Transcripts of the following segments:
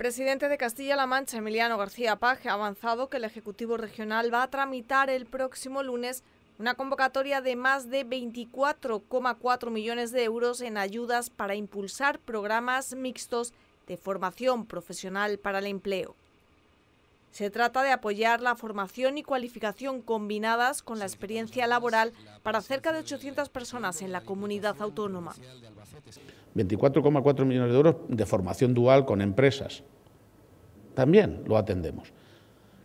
presidente de Castilla-La Mancha, Emiliano García Paje, ha avanzado que el Ejecutivo Regional va a tramitar el próximo lunes una convocatoria de más de 24,4 millones de euros en ayudas para impulsar programas mixtos de formación profesional para el empleo. Se trata de apoyar la formación y cualificación combinadas con la experiencia laboral para cerca de 800 personas en la comunidad autónoma. 24,4 millones de euros de formación dual con empresas. También lo atendemos.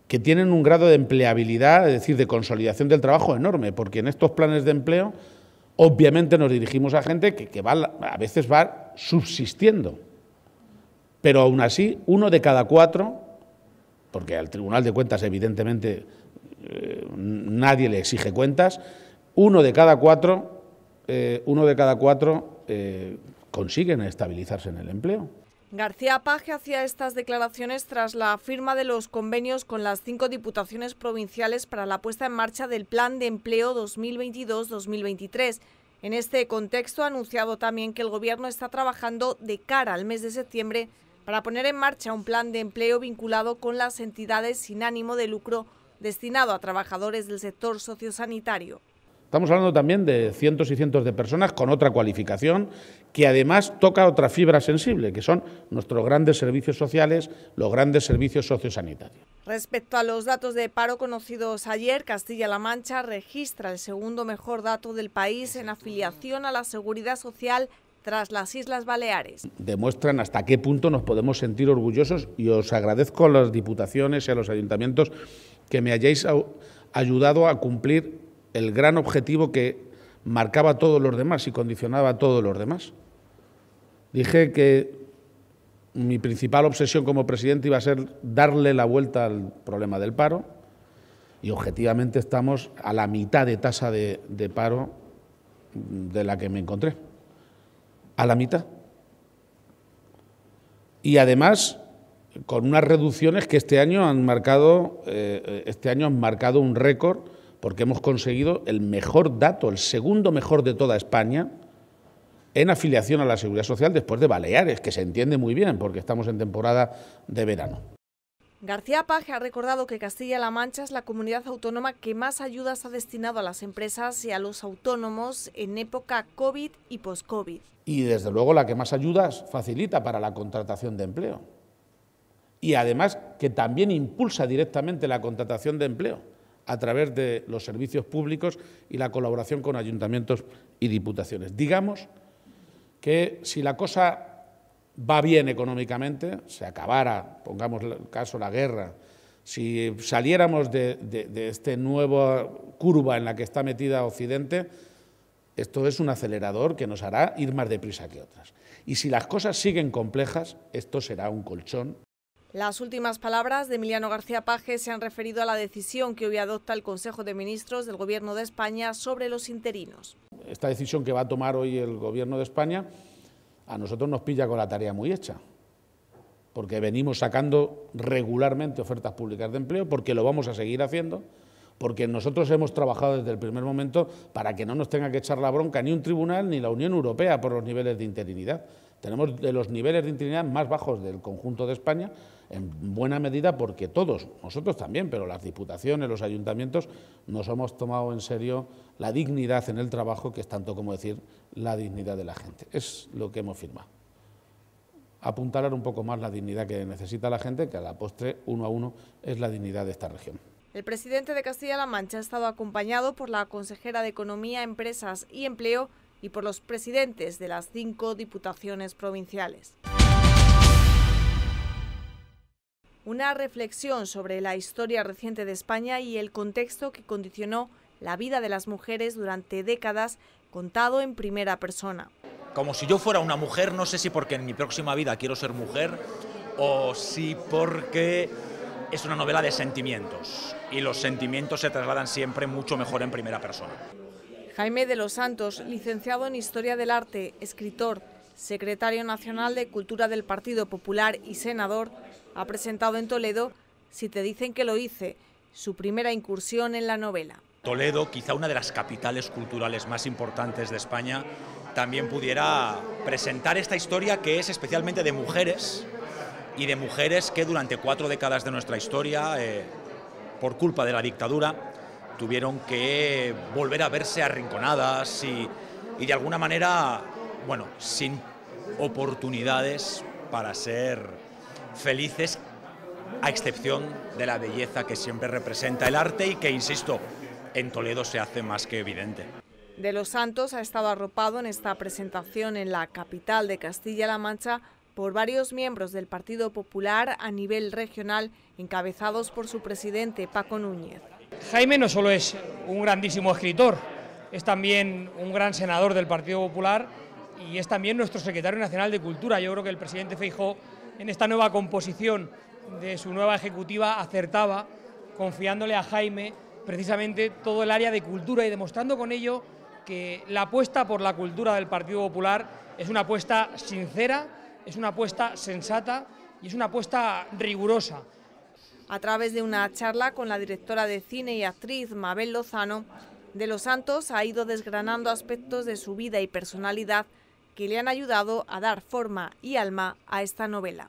Que tienen un grado de empleabilidad, es decir, de consolidación del trabajo enorme, porque en estos planes de empleo obviamente nos dirigimos a gente que, va, a veces va subsistiendo. Pero aún así, uno de cada cuatro porque al Tribunal de Cuentas evidentemente eh, nadie le exige cuentas, uno de cada cuatro, eh, uno de cada cuatro eh, consiguen estabilizarse en el empleo. García Page hacía estas declaraciones tras la firma de los convenios con las cinco diputaciones provinciales para la puesta en marcha del Plan de Empleo 2022-2023. En este contexto ha anunciado también que el Gobierno está trabajando de cara al mes de septiembre para poner en marcha un plan de empleo vinculado con las entidades sin ánimo de lucro destinado a trabajadores del sector sociosanitario. Estamos hablando también de cientos y cientos de personas con otra cualificación que además toca otra fibra sensible, que son nuestros grandes servicios sociales, los grandes servicios sociosanitarios. Respecto a los datos de paro conocidos ayer, Castilla-La Mancha registra el segundo mejor dato del país en afiliación a la seguridad social tras las Islas Baleares. Demuestran hasta qué punto nos podemos sentir orgullosos y os agradezco a las diputaciones y a los ayuntamientos que me hayáis ayudado a cumplir el gran objetivo que marcaba a todos los demás y condicionaba a todos los demás. Dije que mi principal obsesión como presidente iba a ser darle la vuelta al problema del paro y objetivamente estamos a la mitad de tasa de, de paro de la que me encontré a la mitad. Y además, con unas reducciones que este año han marcado, eh, este año han marcado un récord, porque hemos conseguido el mejor dato, el segundo mejor de toda España, en afiliación a la Seguridad Social después de Baleares, que se entiende muy bien, porque estamos en temporada de verano. García Page ha recordado que Castilla-La Mancha es la comunidad autónoma que más ayudas ha destinado a las empresas y a los autónomos en época COVID y post-COVID. Y desde luego la que más ayudas facilita para la contratación de empleo. Y además que también impulsa directamente la contratación de empleo a través de los servicios públicos y la colaboración con ayuntamientos y diputaciones. Digamos que si la cosa va bien económicamente, se acabara, pongamos el caso, la guerra, si saliéramos de, de, de esta nueva curva en la que está metida Occidente, esto es un acelerador que nos hará ir más deprisa que otras. Y si las cosas siguen complejas, esto será un colchón las últimas palabras de Emiliano García Paje se han referido a la decisión que hoy adopta el Consejo de Ministros del Gobierno de España sobre los interinos. Esta decisión que va a tomar hoy el Gobierno de España a nosotros nos pilla con la tarea muy hecha, porque venimos sacando regularmente ofertas públicas de empleo, porque lo vamos a seguir haciendo, porque nosotros hemos trabajado desde el primer momento para que no nos tenga que echar la bronca ni un tribunal ni la Unión Europea por los niveles de interinidad. Tenemos de los niveles de intimidad más bajos del conjunto de España, en buena medida porque todos, nosotros también, pero las diputaciones, los ayuntamientos, nos hemos tomado en serio la dignidad en el trabajo, que es tanto como decir la dignidad de la gente. Es lo que hemos firmado. Apuntalar un poco más la dignidad que necesita la gente, que a la postre, uno a uno, es la dignidad de esta región. El presidente de Castilla-La Mancha ha estado acompañado por la consejera de Economía, Empresas y Empleo, y por los presidentes de las cinco diputaciones provinciales. Una reflexión sobre la historia reciente de España y el contexto que condicionó la vida de las mujeres durante décadas, contado en primera persona. Como si yo fuera una mujer, no sé si porque en mi próxima vida quiero ser mujer o si porque es una novela de sentimientos y los sentimientos se trasladan siempre mucho mejor en primera persona. Jaime de los Santos, licenciado en Historia del Arte, escritor, secretario nacional de Cultura del Partido Popular y senador, ha presentado en Toledo, si te dicen que lo hice, su primera incursión en la novela. Toledo, quizá una de las capitales culturales más importantes de España, también pudiera presentar esta historia que es especialmente de mujeres y de mujeres que durante cuatro décadas de nuestra historia, eh, por culpa de la dictadura, tuvieron que volver a verse arrinconadas y, de alguna manera, bueno, sin oportunidades para ser felices, a excepción de la belleza que siempre representa el arte y que, insisto, en Toledo se hace más que evidente. De los Santos ha estado arropado en esta presentación en la capital de Castilla-La Mancha por varios miembros del Partido Popular a nivel regional, encabezados por su presidente Paco Núñez. Jaime no solo es un grandísimo escritor, es también un gran senador del Partido Popular y es también nuestro secretario nacional de Cultura. Yo creo que el presidente Feijó, en esta nueva composición de su nueva ejecutiva, acertaba confiándole a Jaime precisamente todo el área de cultura y demostrando con ello que la apuesta por la cultura del Partido Popular es una apuesta sincera, es una apuesta sensata y es una apuesta rigurosa a través de una charla con la directora de cine y actriz Mabel Lozano, De los Santos ha ido desgranando aspectos de su vida y personalidad que le han ayudado a dar forma y alma a esta novela.